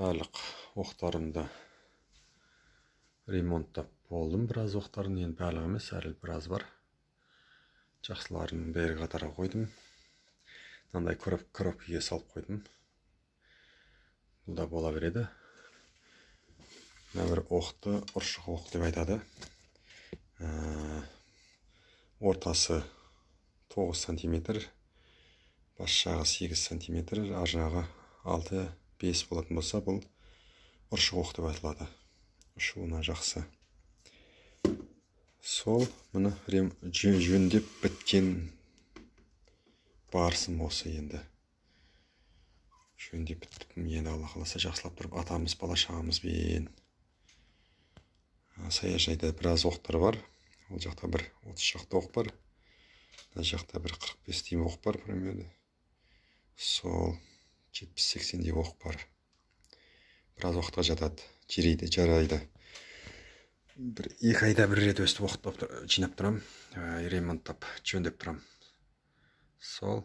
барлық оқтарымды ремонттап болдым біраз оқтарын енді барлығы емес әлі біраз бар жақсыларын бері қатарға қойдым мынандай коробкіге салып қойдым бұл да бола береді мына бір оқты ұршық оқ деп айтады ә, ортасы 9 сантиметр бас жағы 8 сантиметр ар жағы 6 бес болатын болса бұл оқ деп аталады ұшуына жақсы сол міне жөндеп біткен барысым осы енді жөндеп біткен, енді алла қаласа жақсылап тұрып атамыз бала шағамызбен саяжайда біраз оқтар бар ол жақта бір отыз шақты оқ бар мына жақта бір қырық бес оқ бар примерно сол жетпіс сексендей оқ бар біраз уақытқа жатады жирейді жарайды бір екі айда бір рет өстіп оқтап жинап тұрамын ремонттап жөндеп тұрамын сол